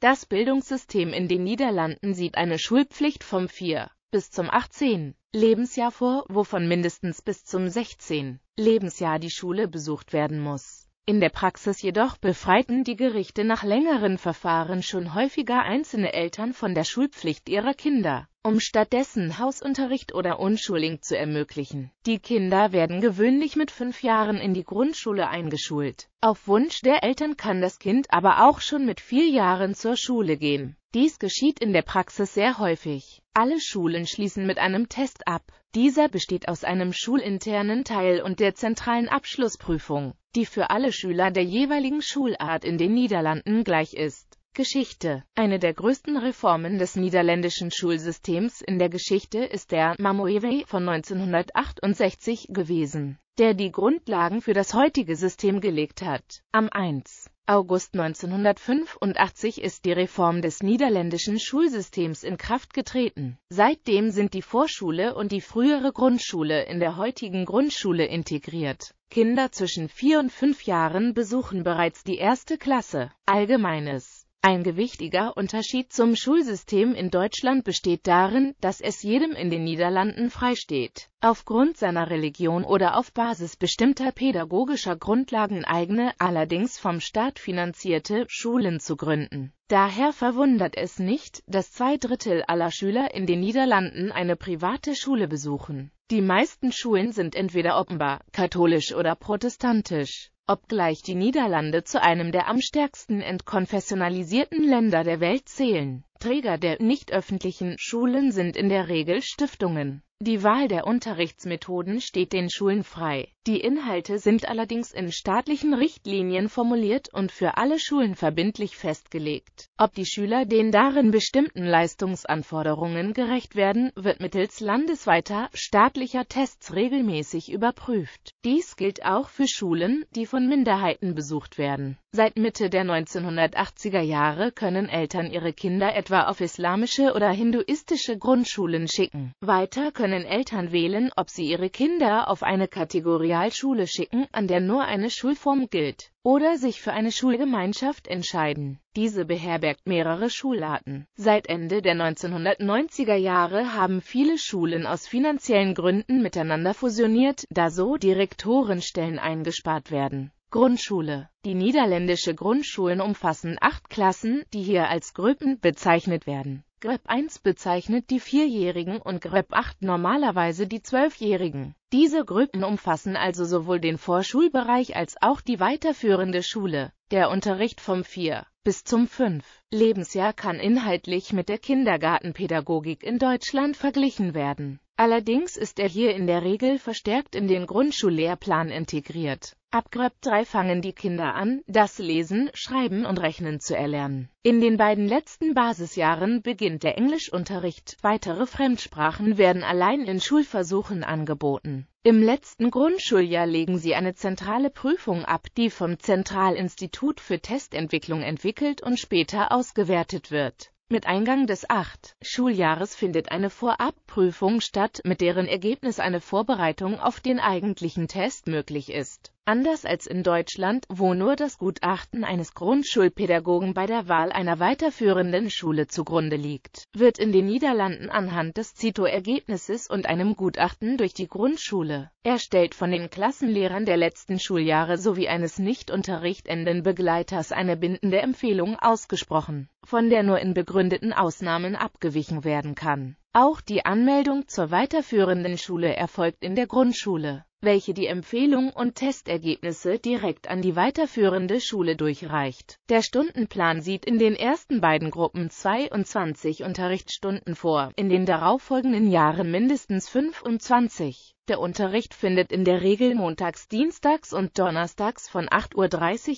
Das Bildungssystem in den Niederlanden sieht eine Schulpflicht vom 4 bis zum 18. Lebensjahr vor, wovon mindestens bis zum 16. Lebensjahr die Schule besucht werden muss. In der Praxis jedoch befreiten die Gerichte nach längeren Verfahren schon häufiger einzelne Eltern von der Schulpflicht ihrer Kinder um stattdessen Hausunterricht oder Unschuling zu ermöglichen. Die Kinder werden gewöhnlich mit fünf Jahren in die Grundschule eingeschult. Auf Wunsch der Eltern kann das Kind aber auch schon mit vier Jahren zur Schule gehen. Dies geschieht in der Praxis sehr häufig. Alle Schulen schließen mit einem Test ab. Dieser besteht aus einem schulinternen Teil und der zentralen Abschlussprüfung, die für alle Schüler der jeweiligen Schulart in den Niederlanden gleich ist. Geschichte. Eine der größten Reformen des niederländischen Schulsystems in der Geschichte ist der Mamoewe von 1968 gewesen, der die Grundlagen für das heutige System gelegt hat. Am 1. August 1985 ist die Reform des niederländischen Schulsystems in Kraft getreten. Seitdem sind die Vorschule und die frühere Grundschule in der heutigen Grundschule integriert. Kinder zwischen vier und fünf Jahren besuchen bereits die erste Klasse. Allgemeines ein gewichtiger Unterschied zum Schulsystem in Deutschland besteht darin, dass es jedem in den Niederlanden freisteht, aufgrund seiner Religion oder auf Basis bestimmter pädagogischer Grundlagen eigene, allerdings vom Staat finanzierte, Schulen zu gründen. Daher verwundert es nicht, dass zwei Drittel aller Schüler in den Niederlanden eine private Schule besuchen. Die meisten Schulen sind entweder offenbar katholisch oder protestantisch obgleich die Niederlande zu einem der am stärksten entkonfessionalisierten Länder der Welt zählen. Träger der nicht öffentlichen Schulen sind in der Regel Stiftungen die Wahl der Unterrichtsmethoden steht den Schulen frei. Die Inhalte sind allerdings in staatlichen Richtlinien formuliert und für alle Schulen verbindlich festgelegt. Ob die Schüler den darin bestimmten Leistungsanforderungen gerecht werden, wird mittels landesweiter staatlicher Tests regelmäßig überprüft. Dies gilt auch für Schulen, die von Minderheiten besucht werden Seit Mitte der 1980er Jahre können Eltern ihre Kinder etwa auf islamische oder hinduistische Grundschulen schicken. Weiter können Eltern wählen, ob sie ihre Kinder auf eine Kategorialschule schicken, an der nur eine Schulform gilt, oder sich für eine Schulgemeinschaft entscheiden. Diese beherbergt mehrere Schularten. Seit Ende der 1990er Jahre haben viele Schulen aus finanziellen Gründen miteinander fusioniert, da so Direktorenstellen eingespart werden. Grundschule. Die niederländische Grundschulen umfassen acht Klassen, die hier als Gröpen bezeichnet werden. Grep 1 bezeichnet die Vierjährigen und Grep 8 normalerweise die Zwölfjährigen. Diese Gröpen umfassen also sowohl den Vorschulbereich als auch die weiterführende Schule. Der Unterricht vom 4 bis zum 5. Lebensjahr kann inhaltlich mit der Kindergartenpädagogik in Deutschland verglichen werden. Allerdings ist er hier in der Regel verstärkt in den Grundschullehrplan integriert. Ab Gröb 3 fangen die Kinder an, das Lesen, Schreiben und Rechnen zu erlernen. In den beiden letzten Basisjahren beginnt der Englischunterricht. Weitere Fremdsprachen werden allein in Schulversuchen angeboten. Im letzten Grundschuljahr legen sie eine zentrale Prüfung ab, die vom Zentralinstitut für Testentwicklung entwickelt und später ausgewertet wird. Mit Eingang des 8. Schuljahres findet eine Vorabprüfung statt, mit deren Ergebnis eine Vorbereitung auf den eigentlichen Test möglich ist. Anders als in Deutschland, wo nur das Gutachten eines Grundschulpädagogen bei der Wahl einer weiterführenden Schule zugrunde liegt, wird in den Niederlanden anhand des CITO-Ergebnisses und einem Gutachten durch die Grundschule, erstellt von den Klassenlehrern der letzten Schuljahre sowie eines nicht unterrichtenden Begleiters eine bindende Empfehlung ausgesprochen, von der nur in begründeten Ausnahmen abgewichen werden kann. Auch die Anmeldung zur weiterführenden Schule erfolgt in der Grundschule welche die Empfehlung und Testergebnisse direkt an die weiterführende Schule durchreicht. Der Stundenplan sieht in den ersten beiden Gruppen 22 Unterrichtsstunden vor, in den darauffolgenden Jahren mindestens 25. Der Unterricht findet in der Regel montags, dienstags und donnerstags von 8.30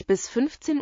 Uhr bis 15.15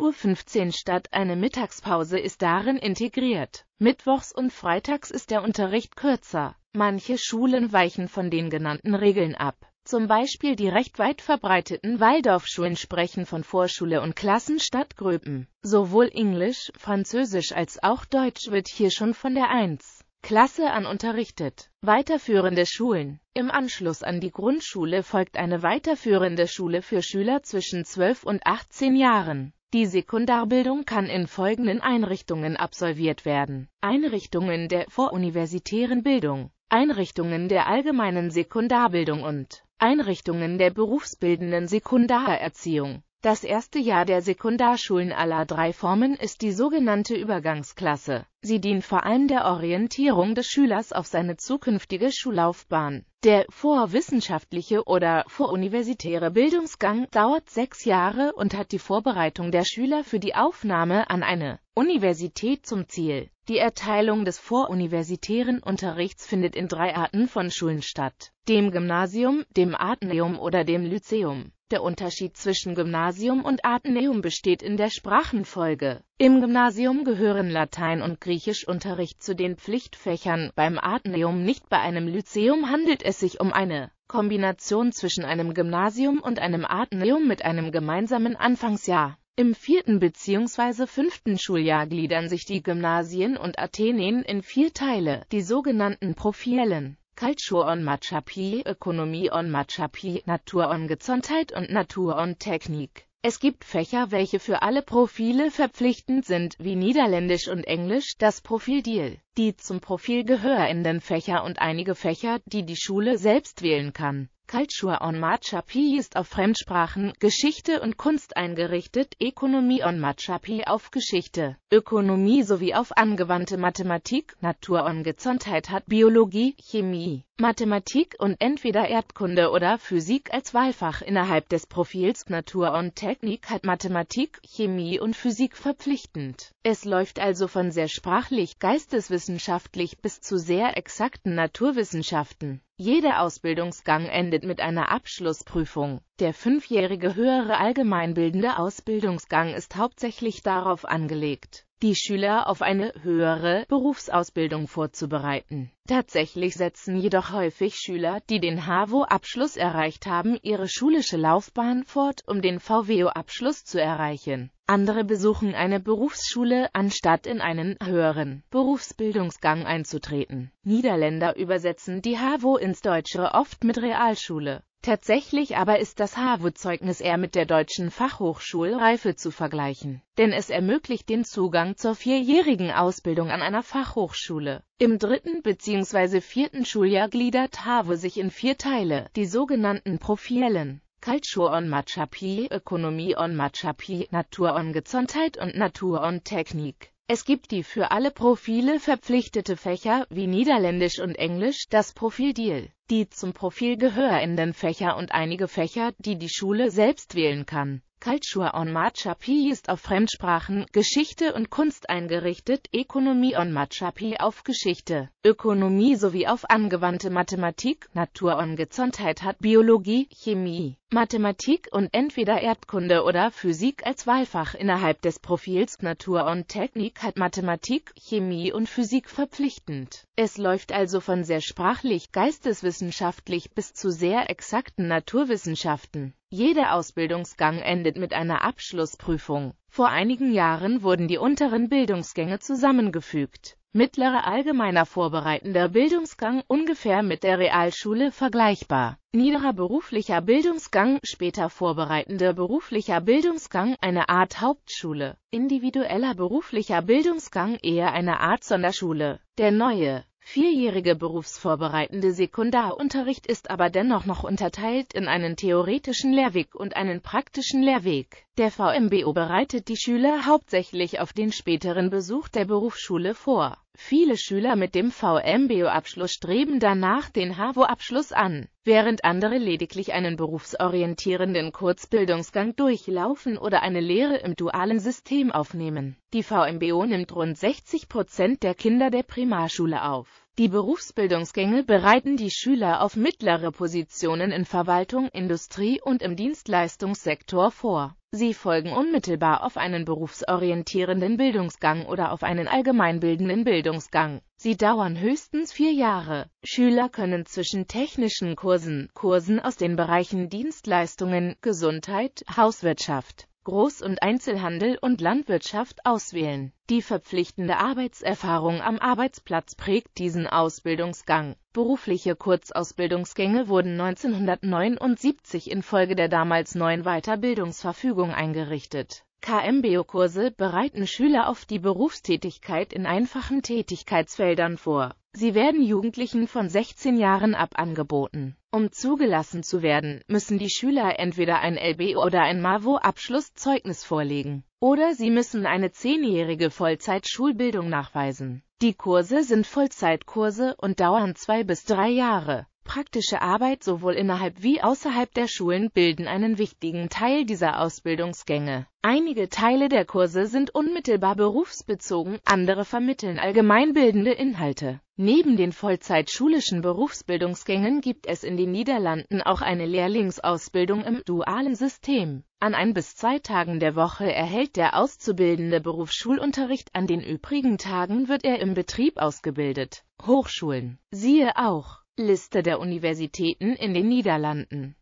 Uhr statt. Eine Mittagspause ist darin integriert. Mittwochs und Freitags ist der Unterricht kürzer. Manche Schulen weichen von den genannten Regeln ab. Zum Beispiel die recht weit verbreiteten Waldorfschulen sprechen von Vorschule und Klassen statt Gröpen. Sowohl Englisch, Französisch als auch Deutsch wird hier schon von der 1. Klasse an unterrichtet. Weiterführende Schulen. Im Anschluss an die Grundschule folgt eine weiterführende Schule für Schüler zwischen 12 und 18 Jahren. Die Sekundarbildung kann in folgenden Einrichtungen absolviert werden. Einrichtungen der voruniversitären Bildung, Einrichtungen der allgemeinen Sekundarbildung und Einrichtungen der berufsbildenden Sekundarerziehung. Das erste Jahr der Sekundarschulen aller drei Formen ist die sogenannte Übergangsklasse. Sie dient vor allem der Orientierung des Schülers auf seine zukünftige Schullaufbahn. Der vorwissenschaftliche oder voruniversitäre Bildungsgang dauert sechs Jahre und hat die Vorbereitung der Schüler für die Aufnahme an eine Universität zum Ziel. Die Erteilung des voruniversitären Unterrichts findet in drei Arten von Schulen statt, dem Gymnasium, dem Ateneum oder dem Lyzeum. Der Unterschied zwischen Gymnasium und Ateneum besteht in der Sprachenfolge. Im Gymnasium gehören Latein- und Griechischunterricht zu den Pflichtfächern, beim Ateneum nicht, bei einem Lyzeum handelt es sich um eine Kombination zwischen einem Gymnasium und einem Ateneum mit einem gemeinsamen Anfangsjahr. Im vierten bzw. fünften Schuljahr gliedern sich die Gymnasien und Athenien in vier Teile, die sogenannten Profilen. Culture on Machapi, Ökonomie on Machapi, Natur on Gesundheit und Natur on Technik. Es gibt Fächer, welche für alle Profile verpflichtend sind, wie Niederländisch und Englisch, das Profil Deal, die zum Profil gehörenden Fächer und einige Fächer, die die Schule selbst wählen kann. Culture en Matchapi ist auf Fremdsprachen, Geschichte und Kunst eingerichtet, Ökonomie en Matchapi auf Geschichte, Ökonomie sowie auf angewandte Mathematik, Natur on Gesundheit hat Biologie, Chemie, Mathematik und entweder Erdkunde oder Physik als Wahlfach innerhalb des Profils Natur on Technik hat Mathematik, Chemie und Physik verpflichtend. Es läuft also von sehr sprachlich geisteswissenschaftlich bis zu sehr exakten Naturwissenschaften. Jeder Ausbildungsgang endet mit einer Abschlussprüfung. Der fünfjährige höhere allgemeinbildende Ausbildungsgang ist hauptsächlich darauf angelegt, die Schüler auf eine höhere Berufsausbildung vorzubereiten. Tatsächlich setzen jedoch häufig Schüler, die den HAVO-Abschluss erreicht haben, ihre schulische Laufbahn fort, um den VWO-Abschluss zu erreichen andere besuchen eine Berufsschule, anstatt in einen höheren Berufsbildungsgang einzutreten. Niederländer übersetzen die HAVO ins Deutsche oft mit Realschule. Tatsächlich aber ist das HAVO-Zeugnis eher mit der deutschen Fachhochschulreife zu vergleichen, denn es ermöglicht den Zugang zur vierjährigen Ausbildung an einer Fachhochschule. Im dritten bzw. vierten Schuljahr gliedert HAVO sich in vier Teile, die sogenannten Profilen. Culture on Machapi, Ökonomie on Machapi, Natur on Gesundheit und Natur on Technik. Es gibt die für alle Profile verpflichtete Fächer, wie Niederländisch und Englisch, das Profil Deal, die zum Profil gehörenden Fächer und einige Fächer, die die Schule selbst wählen kann. Culture on Machapi ist auf Fremdsprachen, Geschichte und Kunst eingerichtet, Ökonomie on Machapi auf Geschichte, Ökonomie sowie auf angewandte Mathematik, Natur on Gesundheit hat Biologie, Chemie, Mathematik und entweder Erdkunde oder Physik als Wahlfach innerhalb des Profils Natur und Technik hat Mathematik, Chemie und Physik verpflichtend. Es läuft also von sehr sprachlich, geisteswissenschaftlich bis zu sehr exakten Naturwissenschaften. Jeder Ausbildungsgang endet mit einer Abschlussprüfung. Vor einigen Jahren wurden die unteren Bildungsgänge zusammengefügt mittlerer allgemeiner vorbereitender Bildungsgang ungefähr mit der Realschule vergleichbar. Niederer beruflicher Bildungsgang, später vorbereitender beruflicher Bildungsgang, eine Art Hauptschule. Individueller beruflicher Bildungsgang eher eine Art Sonderschule. Der neue, vierjährige berufsvorbereitende Sekundarunterricht ist aber dennoch noch unterteilt in einen theoretischen Lehrweg und einen praktischen Lehrweg. Der VMBO bereitet die Schüler hauptsächlich auf den späteren Besuch der Berufsschule vor. Viele Schüler mit dem VMBO-Abschluss streben danach den HAVO-Abschluss an, während andere lediglich einen berufsorientierenden Kurzbildungsgang durchlaufen oder eine Lehre im dualen System aufnehmen. Die VMBO nimmt rund 60 Prozent der Kinder der Primarschule auf. Die Berufsbildungsgänge bereiten die Schüler auf mittlere Positionen in Verwaltung, Industrie und im Dienstleistungssektor vor Sie folgen unmittelbar auf einen berufsorientierenden Bildungsgang oder auf einen allgemeinbildenden Bildungsgang. Sie dauern höchstens vier Jahre. Schüler können zwischen technischen Kursen, Kursen aus den Bereichen Dienstleistungen, Gesundheit, Hauswirtschaft, Groß- und Einzelhandel und Landwirtschaft auswählen. Die verpflichtende Arbeitserfahrung am Arbeitsplatz prägt diesen Ausbildungsgang. Berufliche Kurzausbildungsgänge wurden 1979 infolge der damals neuen Weiterbildungsverfügung eingerichtet. KMBO-Kurse bereiten Schüler auf die Berufstätigkeit in einfachen Tätigkeitsfeldern vor Sie werden Jugendlichen von 16 Jahren ab angeboten. Um zugelassen zu werden, müssen die Schüler entweder ein LB oder ein MAVO-Abschlusszeugnis vorlegen, oder sie müssen eine 10 zehnjährige Vollzeitschulbildung nachweisen. Die Kurse sind Vollzeitkurse und dauern zwei bis drei Jahre. Praktische Arbeit sowohl innerhalb wie außerhalb der Schulen bilden einen wichtigen Teil dieser Ausbildungsgänge. Einige Teile der Kurse sind unmittelbar berufsbezogen, andere vermitteln allgemeinbildende Inhalte. Neben den vollzeitschulischen Berufsbildungsgängen gibt es in den Niederlanden auch eine Lehrlingsausbildung im dualen System. An ein bis zwei Tagen der Woche erhält der Auszubildende Berufsschulunterricht, an den übrigen Tagen wird er im Betrieb ausgebildet. Hochschulen. Siehe auch Liste der Universitäten in den Niederlanden